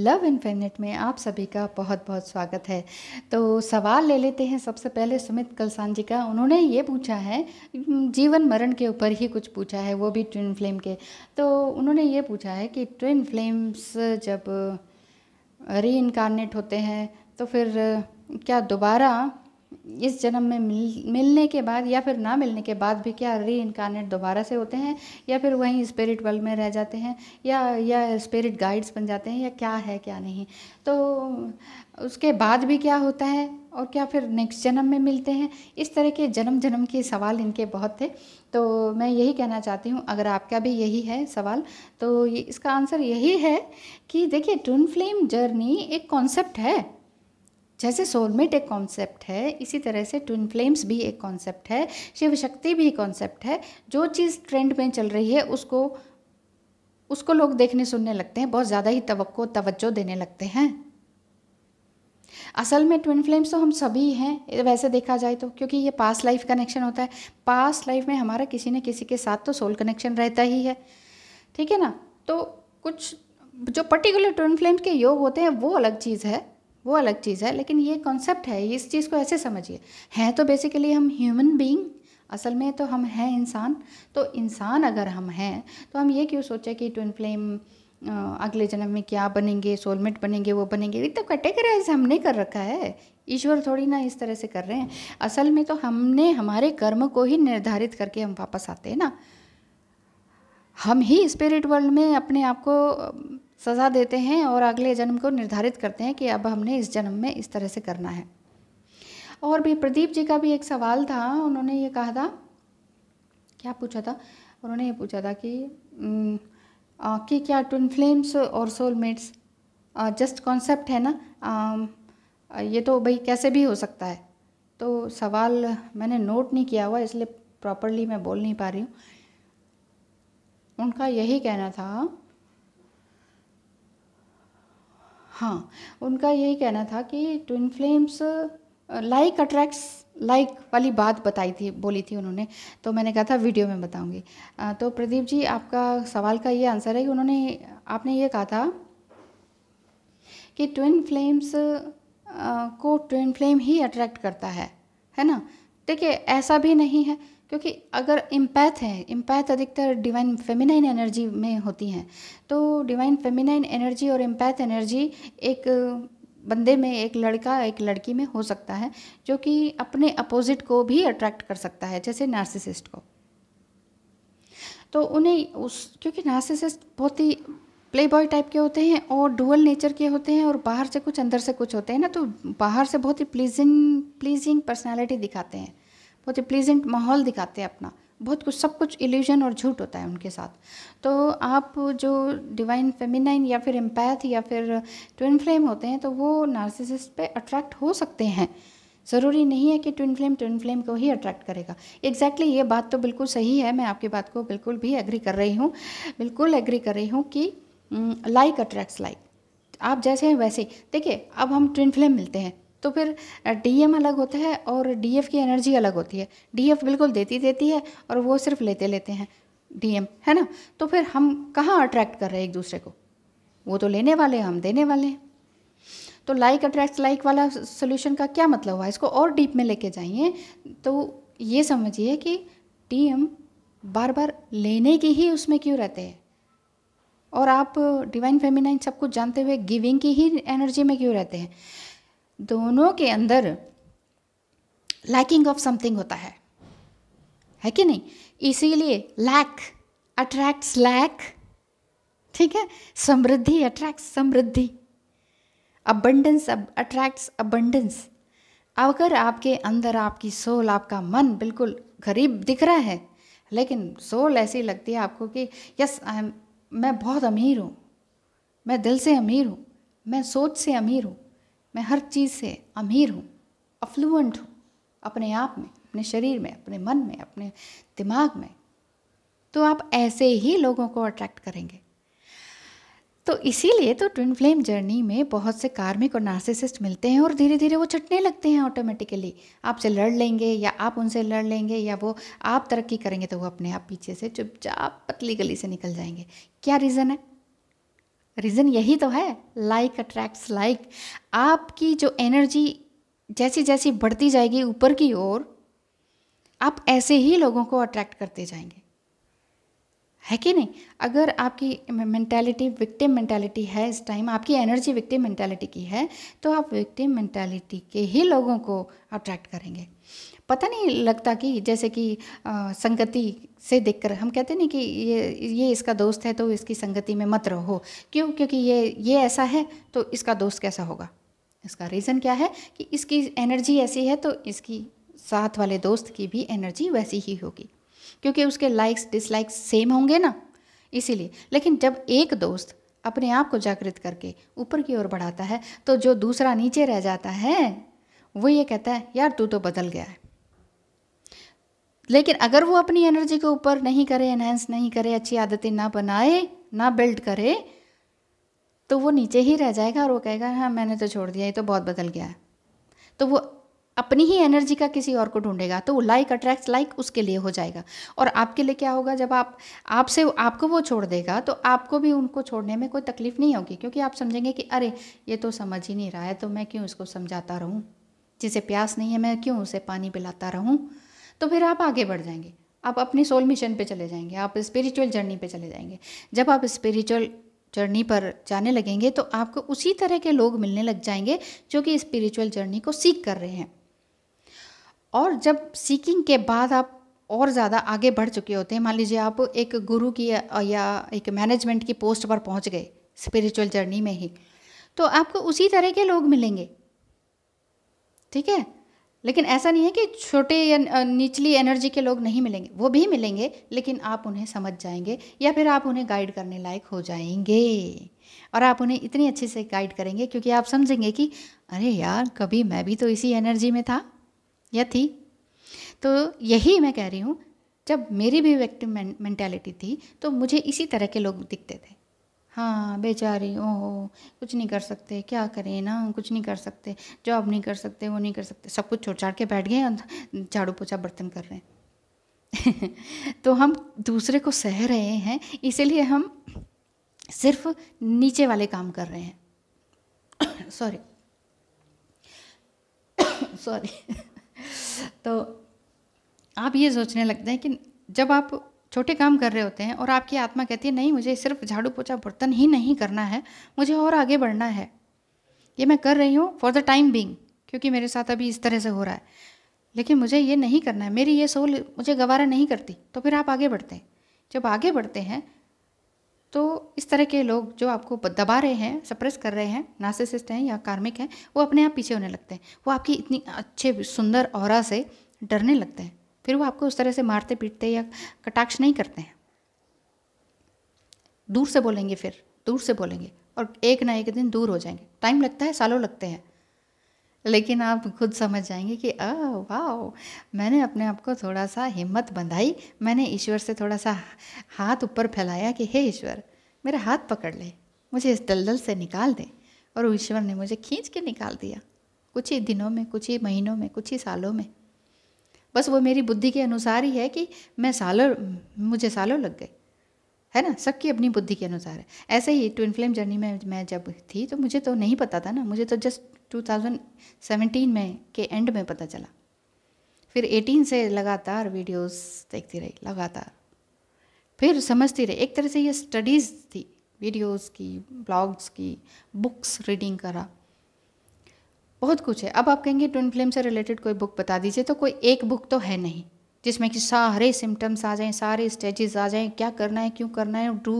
love infinite में आप सभी का बहुत बहुत स्वागत है तो सवाल ले लेते हैं सबसे पहले सुमित कलसान जी का उन्होंने ये पूछा है जीवन मरण के ऊपर ही कुछ पूछा है वो भी ट्विन फ्लेम के तो उन्होंने ये पूछा है कि ट्विन फ्लेम्स जब री इनकारनेट होते हैं तो फिर क्या दोबारा इस जन्म में मिल मिलने के बाद या फिर ना मिलने के बाद भी क्या री इनकारनेट दोबारा से होते हैं या फिर वहीं स्पिरिट वर्ल्ड में रह जाते हैं या या स्पिरिट गाइड्स बन जाते हैं या क्या है क्या नहीं तो उसके बाद भी क्या होता है और क्या फिर नेक्स्ट जन्म में मिलते हैं इस तरह के जन्म जन्म के सवाल इनके बहुत थे तो मैं यही कहना चाहती हूँ अगर आपका भी यही है सवाल तो इसका आंसर यही है कि देखिए ट्विन फ्लेम जर्नी एक कॉन्सेप्ट है जैसे सोलमेट एक कॉन्सेप्ट है इसी तरह से ट्विन फ्लेम्स भी एक कॉन्सेप्ट है शिव शक्ति भी एक कॉन्सेप्ट है जो चीज़ ट्रेंड में चल रही है उसको उसको लोग देखने सुनने लगते हैं बहुत ज़्यादा ही तवक्को तवज्जो देने लगते हैं असल में ट्विन फ्लेम्स तो हम सभी हैं वैसे देखा जाए तो क्योंकि ये पास्ट लाइफ कनेक्शन होता है पास्ट लाइफ में हमारा किसी न किसी के साथ तो सोल कनेक्शन रहता ही है ठीक है ना तो कुछ जो पर्टिकुलर ट्विन फ्लेम्स के योग होते हैं वो अलग चीज़ है वो अलग चीज़ है लेकिन ये कॉन्सेप्ट है इस चीज़ को ऐसे समझिए हैं तो बेसिकली हम ह्यूमन बीइंग असल में तो हम हैं इंसान तो इंसान अगर हम हैं तो हम ये क्यों सोचें कि ट्विन फ्लेम अगले जन्म में क्या बनेंगे सोलमेट बनेंगे वो बनेंगे एकदम तो कैटेगराइज हमने कर रखा है ईश्वर थोड़ी ना इस तरह से कर रहे हैं असल में तो हमने हमारे कर्म को ही निर्धारित करके हम वापस आते हैं ना हम ही स्पिरिट वर्ल्ड में अपने आप को सज़ा देते हैं और अगले जन्म को निर्धारित करते हैं कि अब हमने इस जन्म में इस तरह से करना है और भी प्रदीप जी का भी एक सवाल था उन्होंने ये कहा था क्या पूछा था उन्होंने ये पूछा था कि आ, कि क्या ट्विन फ्लेम्स और सोलमेट्स जस्ट कॉन्सेप्ट है ना आ, ये तो भाई कैसे भी हो सकता है तो सवाल मैंने नोट नहीं किया हुआ इसलिए प्रॉपरली मैं बोल नहीं पा रही हूँ उनका यही कहना था हाँ उनका यही कहना था कि twin flames like attracts like वाली बात बताई थी बोली थी उन्होंने तो मैंने कहा था वीडियो में बताऊंगी तो प्रदीप जी आपका सवाल का ये आंसर है कि उन्होंने आपने ये कहा था कि ट्विन फ्लेम्स को ट्विन फ्लेम ही अट्रैक्ट करता है है ना ठीक है ऐसा भी नहीं है क्योंकि अगर इम्पैथ है इम्पैथ अधिकतर डिवाइन फेमिनाइन एनर्जी में होती हैं तो डिवाइन फेमिनाइन एनर्जी और इम्पैथ एनर्जी एक बंदे में एक लड़का एक लड़की में हो सकता है जो कि अपने अपोजिट को भी अट्रैक्ट कर सकता है जैसे नार्सिसिस्ट को तो उन्हें उस क्योंकि नार्सिसिस्ट बहुत ही प्ले बॉय टाइप के होते हैं और डुअल नेचर के होते हैं और बाहर से कुछ अंदर से कुछ होते हैं ना तो बाहर से बहुत ही प्लीजिंग प्लीजिंग पर्सनैलिटी दिखाते हैं बहुत ही प्लीजेंट माहौल दिखाते हैं अपना बहुत कुछ सब कुछ इल्यूजन और झूठ होता है उनके साथ तो आप जो डिवाइन फेमिनाइन या फिर एम्पैथ या फिर ट्विन फ्लेम होते हैं तो वो नार्सिसिस्ट पे अट्रैक्ट हो सकते हैं ज़रूरी नहीं है कि ट्विन फ्लेम ट्विन फ्लेम को ही अट्रैक्ट करेगा एग्जैक्टली exactly ये बात तो बिल्कुल सही है मैं आपकी बात को बिल्कुल भी एग्री कर रही हूँ बिल्कुल एग्री कर रही हूँ कि लाइक अट्रैक्ट्स लाइक आप जैसे हैं वैसे देखिए अब हम ट्विन फ्लेम मिलते हैं तो फिर डीएम अलग होता है और डीएफ की एनर्जी अलग होती है डीएफ बिल्कुल देती देती है और वो सिर्फ लेते लेते हैं डीएम है ना तो फिर हम कहाँ अट्रैक्ट कर रहे हैं एक दूसरे को वो तो लेने वाले हैं हम देने वाले हैं तो लाइक अट्रैक्ट लाइक वाला सोल्यूशन का क्या मतलब हुआ इसको और डीप में लेके जाइए तो ये समझिए कि डीएम बार बार लेने की ही उसमें क्यों रहते हैं और आप डिवाइन फेमिनाइन सब कुछ जानते हुए गिविंग की ही एनर्जी में क्यों रहते हैं दोनों के अंदर लैकिंग ऑफ समथिंग होता है है कि नहीं इसीलिए लैक अट्रैक्ट्स लैक ठीक है समृद्धि अट्रैक्ट समृद्धि अबंडेंस अट्रैक्ट्स अबंडेंस अगर आपके अंदर आपकी सोल आपका मन बिल्कुल गरीब दिख रहा है लेकिन सोल ऐसी लगती है आपको कि यस आई एम मैं बहुत अमीर हूँ मैं दिल से अमीर हूँ मैं सोच से अमीर हूँ मैं हर चीज़ से अमीर हूँ अफ्लुएंट हूँ अपने आप में अपने शरीर में अपने मन में अपने दिमाग में तो आप ऐसे ही लोगों को अट्रैक्ट करेंगे तो इसीलिए तो ट्विन फ्लेम जर्नी में बहुत से कार्मिक और नार्सिसिस्ट मिलते हैं और धीरे धीरे वो छटने लगते हैं ऑटोमेटिकली आपसे लड़ लेंगे या आप उनसे लड़ लेंगे या वो आप तरक्की करेंगे तो वो अपने आप पीछे से चुपचाप पतली गली से निकल जाएंगे क्या रीज़न है रीज़न यही तो है लाइक अट्रैक्ट्स लाइक आपकी जो एनर्जी जैसी जैसी बढ़ती जाएगी ऊपर की ओर आप ऐसे ही लोगों को अट्रैक्ट करते जाएंगे है कि नहीं अगर आपकी मैंटेलिटी विक्टिम मैंटेलिटी है इस टाइम आपकी एनर्जी विक्टिम मैंटेलिटी की है तो आप विक्टिम मैंटेलिटी के ही लोगों को अट्रैक्ट करेंगे पता नहीं लगता कि जैसे कि आ, संगति से देखकर हम कहते नहीं कि ये ये इसका दोस्त है तो इसकी संगति में मत रहो क्यों क्योंकि ये ये ऐसा है तो इसका दोस्त कैसा होगा इसका रीज़न क्या है कि इसकी एनर्जी ऐसी है तो इसकी साथ वाले दोस्त की भी एनर्जी वैसी ही होगी क्योंकि उसके लाइक्स डिसलाइक्स सेम होंगे ना इसीलिए लेकिन जब एक दोस्त अपने आप को जागृत करके ऊपर की ओर बढ़ाता है तो जो दूसरा नीचे रह जाता है वो ये कहता है यार तू तो बदल गया है लेकिन अगर वो अपनी एनर्जी को ऊपर नहीं करे एनहेंस नहीं करे अच्छी आदतें ना बनाए ना बिल्ड करे तो वो नीचे ही रह जाएगा और वो कहेगा हाँ मैंने तो छोड़ दिया ये तो बहुत बदल गया है तो वो अपनी ही एनर्जी का किसी और को ढूंढेगा तो वो लाइक अट्रैक्ट लाइक उसके लिए हो जाएगा और आपके लिए क्या होगा जब आप आपसे आपको वो छोड़ देगा तो आपको भी उनको छोड़ने में कोई तकलीफ़ नहीं होगी क्योंकि आप समझेंगे कि अरे ये तो समझ ही नहीं रहा है तो मैं क्यों इसको समझाता रहूँ जिसे प्यास नहीं है मैं क्यों उसे पानी पिलाता रहूँ तो फिर आप आगे बढ़ जाएंगे आप अपने सोल मिशन पे चले जाएंगे आप स्पिरिचुअल जर्नी पे चले जाएंगे जब आप स्पिरिचुअल जर्नी पर जाने लगेंगे तो आपको उसी तरह के लोग मिलने लग जाएंगे जो कि स्पिरिचुअल जर्नी को सीख कर रहे हैं और जब सीकिंग के बाद आप और ज़्यादा आगे बढ़ चुके होते हैं मान लीजिए आप एक गुरु की या एक मैनेजमेंट की पोस्ट पर पहुंच गए स्पिरिचुअल जर्नी में ही तो आपको उसी तरह के लोग मिलेंगे ठीक है लेकिन ऐसा नहीं है कि छोटे या निचली एनर्जी के लोग नहीं मिलेंगे वो भी मिलेंगे लेकिन आप उन्हें समझ जाएंगे या फिर आप उन्हें गाइड करने लायक हो जाएंगे और आप उन्हें इतनी अच्छे से गाइड करेंगे क्योंकि आप समझेंगे कि अरे यार कभी मैं भी तो इसी एनर्जी में था या थी तो यही मैं कह रही हूँ जब मेरी भी विक्टिम मेंटेलिटी थी तो मुझे इसी तरह के लोग दिखते थे हाँ बेचारी ओहो कुछ नहीं कर सकते क्या करें ना कुछ नहीं कर सकते जॉब नहीं कर सकते वो नहीं कर सकते सब कुछ छोड़ छाड़ के बैठ गए झाड़ू पोछा बर्तन कर रहे हैं तो हम दूसरे को सह रहे हैं इसीलिए हम सिर्फ नीचे वाले काम कर रहे हैं सॉरी सॉरी तो आप ये सोचने लगते हैं कि जब आप छोटे काम कर रहे होते हैं और आपकी आत्मा कहती है नहीं मुझे सिर्फ झाड़ू पोछा बर्तन ही नहीं करना है मुझे और आगे बढ़ना है ये मैं कर रही हूँ फॉर द टाइम बींग क्योंकि मेरे साथ अभी इस तरह से हो रहा है लेकिन मुझे ये नहीं करना है मेरी ये सोल मुझे गवारा नहीं करती तो फिर आप आगे बढ़ते हैं जब आगे बढ़ते हैं तो इस तरह के लोग जो आपको दबा रहे हैं सप्रेस कर रहे हैं नासिसिस्ट हैं या कार्मिक हैं वो अपने आप पीछे होने लगते हैं वो आपकी इतनी अच्छे सुंदर और से डरने लगते हैं फिर वो आपको उस तरह से मारते पीटते या कटाक्ष नहीं करते हैं दूर से बोलेंगे फिर दूर से बोलेंगे और एक ना एक दिन दूर हो जाएंगे टाइम लगता है सालों लगते हैं लेकिन आप खुद समझ जाएंगे कि अ मैंने अपने आप को थोड़ा सा हिम्मत बंधाई मैंने ईश्वर से थोड़ा सा हाथ ऊपर फैलाया कि हे ईश्वर मेरा हाथ पकड़ ले मुझे इस दलदल से निकाल दे और ईश्वर ने मुझे खींच के निकाल दिया कुछ ही दिनों में कुछ ही महीनों में कुछ ही सालों में बस वो मेरी बुद्धि के अनुसार ही है कि मैं सालों मुझे सालों लग गए है ना सबकी अपनी बुद्धि के अनुसार है ऐसे ही ट्विन फ्लेम जर्नी में मैं जब थी तो मुझे तो नहीं पता था ना मुझे तो जस्ट 2017 में के एंड में पता चला फिर 18 से लगातार वीडियोस देखती रही लगातार फिर समझती रही एक तरह से ये स्टडीज़ थी वीडियोस की ब्लॉग्स की बुक्स रीडिंग करा बहुत कुछ है अब आप कहेंगे ट्विन फिल्म से रिलेटेड कोई बुक बता दीजिए तो कोई एक बुक तो है नहीं जिसमें कि सारे सिम्टम्स आ जाएं सारे स्टेजेस आ जाएं क्या करना है क्यों करना है डू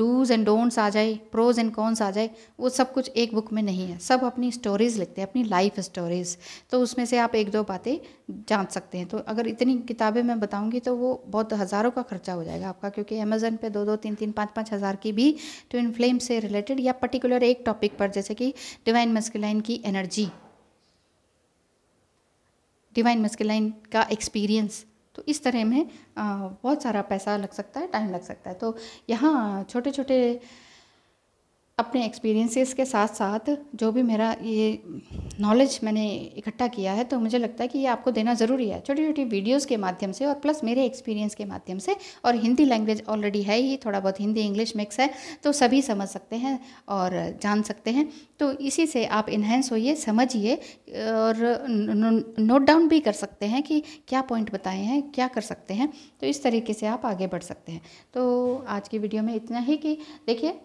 डूज एंड डोंट्स आ जाए प्रोज एंड कॉन्स आ जाए वो सब कुछ एक बुक में नहीं है सब अपनी स्टोरीज लिखते हैं अपनी लाइफ स्टोरीज तो उसमें से आप एक दो बातें जान सकते हैं तो अगर इतनी किताबें मैं बताऊँगी तो वो बहुत हज़ारों का खर्चा हो जाएगा आपका क्योंकि अमेजन पर दो दो तीन तीन पाँच पाँच हज़ार की भी ट्विन फ्लेम से रिलेटेड या पर्टिकुलर एक टॉपिक पर जैसे कि डिवाइन मस्कुलाइन की एनर्जी डिवाइन मस्कुलाइन का एक्सपीरियंस तो इस तरह में बहुत सारा पैसा लग सकता है टाइम लग सकता है तो यहाँ छोटे छोटे अपने एक्सपीरियंसेस के साथ साथ जो भी मेरा ये नॉलेज मैंने इकट्ठा किया है तो मुझे लगता है कि ये आपको देना ज़रूरी है छोटी छोटी वीडियोस के माध्यम से और प्लस मेरे एक्सपीरियंस के माध्यम से और हिंदी लैंग्वेज ऑलरेडी है ही थोड़ा बहुत हिंदी इंग्लिश मिक्स है तो सभी समझ सकते हैं और जान सकते हैं तो इसी से आप इन्हेंस होइए समझिए और नोट डाउन भी कर सकते हैं कि क्या पॉइंट बताए हैं क्या कर सकते हैं तो इस तरीके से आप आगे बढ़ सकते हैं तो आज की वीडियो में इतना ही कि देखिए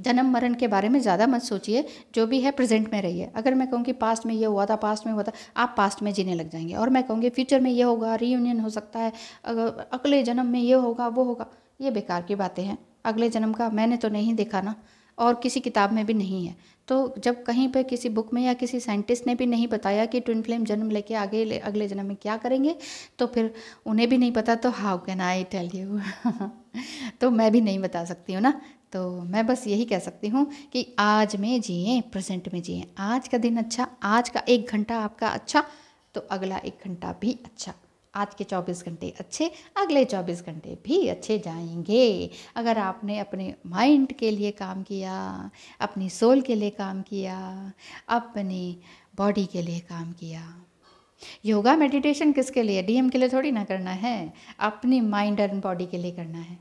जन्म मरण के बारे में ज़्यादा मत सोचिए जो भी है प्रेजेंट में रहिए अगर मैं कहूँगी पास्ट में ये हुआ था पास्ट में हुआ था आप पास्ट में जीने लग जाएंगे और मैं कहूँगी फ्यूचर में ये होगा रीयूनियन हो सकता है अगर अगले जन्म में ये होगा वो होगा ये बेकार की बातें हैं अगले जन्म का मैंने तो नहीं देखा ना और किसी किताब में भी नहीं है तो जब कहीं पर किसी बुक में या किसी साइंटिस्ट ने भी नहीं बताया कि ट्विन फ्लेम जन्म लेके आगे ले, अगले जन्म में क्या करेंगे तो फिर उन्हें भी नहीं पता तो how can I tell you तो मैं भी नहीं बता सकती हूँ ना तो मैं बस यही कह सकती हूँ कि आज में जिए प्रेजेंट में जिए आज का दिन अच्छा आज का एक घंटा आपका अच्छा तो अगला एक घंटा भी अच्छा आज के 24 घंटे अच्छे अगले 24 घंटे भी अच्छे जाएंगे अगर आपने अपने माइंड के लिए काम किया अपनी सोल के लिए काम किया अपनी बॉडी के लिए काम किया योगा मेडिटेशन किसके लिए डीएम के लिए थोड़ी ना करना है अपनी माइंड एंड बॉडी के लिए करना है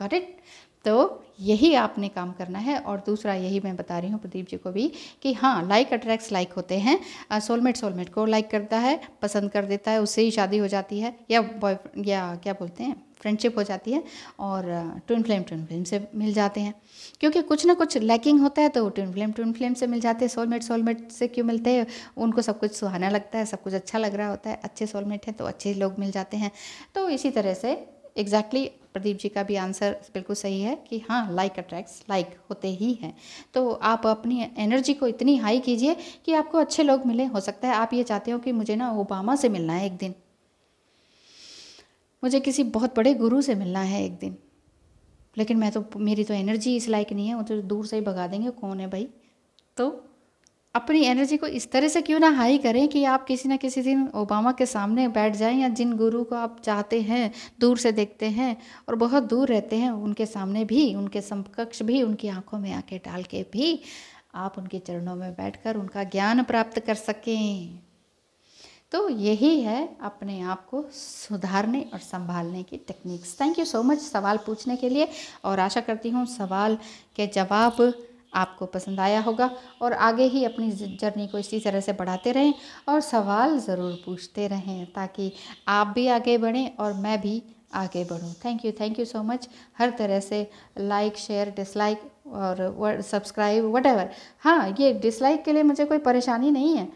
करेक्ट तो यही आपने काम करना है और दूसरा यही मैं बता रही हूँ प्रदीप जी को भी कि हाँ लाइक अट्रैक्ट्स लाइक होते हैं सोलमेट सोलमेट को लाइक करता है पसंद कर देता है उससे ही शादी हो जाती है या बॉय या क्या बोलते हैं फ्रेंडशिप हो जाती है और ट्विन फ्लेम ट्विन फ्लेम से मिल जाते हैं क्योंकि कुछ ना कुछ लैकिंग होता है तो ट्विन फ्लेम ट्विन फ्लेम से मिल जाते हैं सोलमेट सोलमेट से क्यों मिलते हैं उनको सब कुछ सुहाना लगता है सब कुछ अच्छा लग रहा होता है अच्छे सोलमेट हैं तो अच्छे लोग मिल जाते हैं तो इसी तरह से एग्जैक्टली exactly प्रदीप जी का भी आंसर बिल्कुल सही है कि हाँ लाइक अट्रैक्ट्स लाइक होते ही हैं तो आप अपनी एनर्जी को इतनी हाई कीजिए कि आपको अच्छे लोग मिले हो सकता है आप ये चाहते हो कि मुझे ना ओबामा से मिलना है एक दिन मुझे किसी बहुत बड़े गुरु से मिलना है एक दिन लेकिन मैं तो मेरी तो एनर्जी इस लाइक नहीं है वो तो दूर से ही भगा देंगे कौन है भाई तो अपनी एनर्जी को इस तरह से क्यों ना हाई करें कि आप किसी ना किसी दिन ओबामा के सामने बैठ जाएं या जिन गुरु को आप चाहते हैं दूर से देखते हैं और बहुत दूर रहते हैं उनके सामने भी उनके समकक्ष भी उनकी आंखों में आंखें डाल के भी आप उनके चरणों में बैठकर उनका ज्ञान प्राप्त कर सकें तो यही है अपने आप को सुधारने और संभालने की techniques thank you so much सवाल पूछने के लिए और आशा करती हूँ सवाल के जवाब आपको पसंद आया होगा और आगे ही अपनी जर्नी को इसी तरह से बढ़ाते रहें और सवाल ज़रूर पूछते रहें ताकि आप भी आगे बढ़ें और मैं भी आगे बढ़ूँ thank you thank you so much हर तरह से लाइक शेयर डिसलाइक और सब्सक्राइब वट एवर हाँ ये डिसलाइक के लिए मुझे कोई परेशानी नहीं है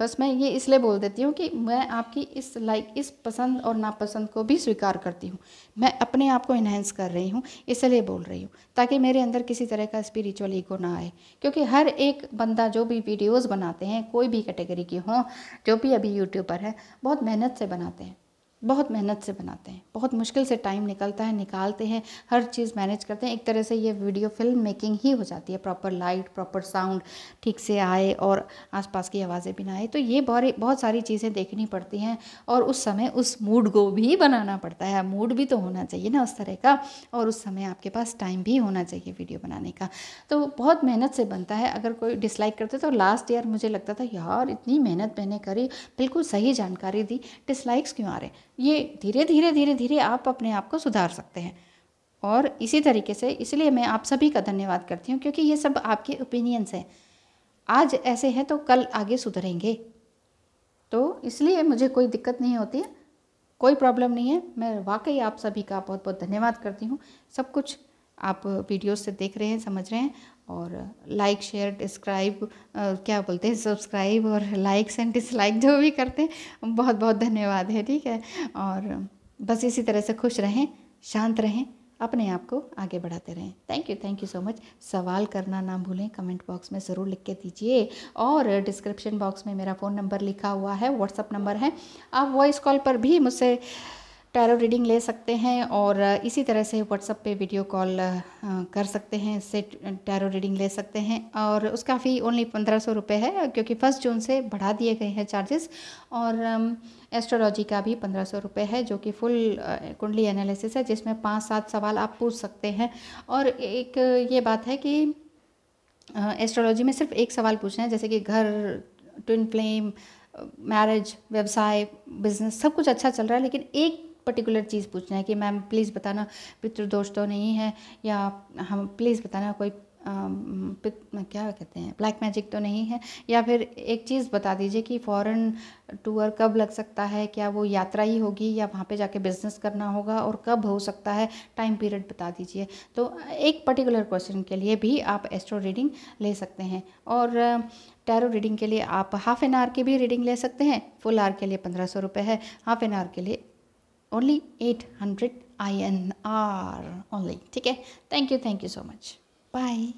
बस मैं ये इसलिए बोल देती हूँ कि मैं आपकी इस लाइक इस पसंद और नापसंद को भी स्वीकार करती हूँ मैं अपने आप को इन्हेंस कर रही हूँ इसलिए बोल रही हूँ ताकि मेरे अंदर किसी तरह का स्पिरिचुअल ईगो ना आए क्योंकि हर एक बंदा जो भी वीडियोस बनाते हैं कोई भी कैटेगरी की हों जो भी अभी यूट्यूब पर है बहुत मेहनत से बनाते हैं बहुत मेहनत से बनाते हैं बहुत मुश्किल से टाइम निकलता है निकालते हैं हर चीज़ मैनेज करते हैं एक तरह से ये वीडियो फिल्म मेकिंग ही हो जाती है प्रॉपर लाइट प्रॉपर साउंड ठीक से आए और आसपास की आवाज़ें भी ना आए तो ये बहुत बहुत सारी चीज़ें देखनी पड़ती हैं और उस समय उस मूड को भी बनाना पड़ता है मूड भी तो होना चाहिए ना उस तरह का और उस समय आपके पास टाइम भी होना चाहिए वीडियो बनाने का तो बहुत मेहनत से बनता है अगर कोई डिसलाइक करते तो लास्ट ईयर मुझे लगता था यार इतनी मेहनत मैंने करी बिल्कुल सही जानकारी दी डिसलाइक्स क्यों आ रहे ये धीरे धीरे धीरे धीरे आप अपने आप को सुधार सकते हैं और इसी तरीके से इसलिए मैं आप सभी का धन्यवाद करती हूँ क्योंकि ये सब आपके ओपिनियंस हैं आज ऐसे हैं तो कल आगे सुधरेंगे तो इसलिए मुझे कोई दिक्कत नहीं होती है कोई प्रॉब्लम नहीं है मैं वाकई आप सभी का बहुत बहुत धन्यवाद करती हूँ सब कुछ आप वीडियोस से देख रहे हैं समझ रहे हैं और लाइक शेयर डिस्क्राइब क्या बोलते हैं सब्सक्राइब और लाइक्स एंड डिसलाइक जो भी करते हैं बहुत बहुत धन्यवाद है ठीक है और बस इसी तरह से खुश रहें शांत रहें अपने आप को आगे बढ़ाते रहें thank you thank you so much सवाल करना ना भूलें कमेंट बॉक्स में ज़रूर लिख के दीजिए और डिस्क्रिप्शन बॉक्स में मेरा फ़ोन नंबर लिखा हुआ है व्हाट्सअप नंबर है आप वॉइस कॉल पर भी मुझसे टैरो रीडिंग ले सकते हैं और इसी तरह से व्हाट्सअप पे वीडियो कॉल कर सकते हैं इससे टैरो रीडिंग ले सकते हैं और उसका फ़ी ओनली पंद्रह सौ रुपये है क्योंकि फ़र्स्ट जून से बढ़ा दिए गए हैं चार्जेस और एस्ट्रोलॉजी का भी पंद्रह सौ रुपये है जो कि फुल कुंडली एनालिसिस है जिसमें पाँच सात सवाल आप पूछ सकते हैं और एक ये बात है कि एस्ट्रोलॉजी में सिर्फ एक सवाल पूछना है जैसे कि घर ट्विन फ्लेम मैरिज व्यवसाय बिजनेस सब कुछ अच्छा चल रहा है लेकिन एक पर्टिकुलर चीज़ पूछना है कि मैम प्लीज़ बताना पितृदोष तो नहीं है या हम प्लीज़ बताना कोई आ, क्या कहते हैं ब्लैक मैजिक तो नहीं है या फिर एक चीज़ बता दीजिए कि फॉरेन टूर कब लग सकता है क्या वो यात्रा ही होगी या वहाँ पे जाके बिजनेस करना होगा और कब हो सकता है टाइम पीरियड बता दीजिए तो एक पर्टिकुलर क्वेश्चन के लिए भी आप एस्ट्रो रीडिंग ले सकते हैं और टैरो रीडिंग के लिए आप हाफ एन आवर की भी रीडिंग ले सकते हैं फुल आवर के लिए पंद्रह सौ रुपये है हाफ एन आवर के लिए only eight hundred I N R only ठीक है thank you thank you so much bye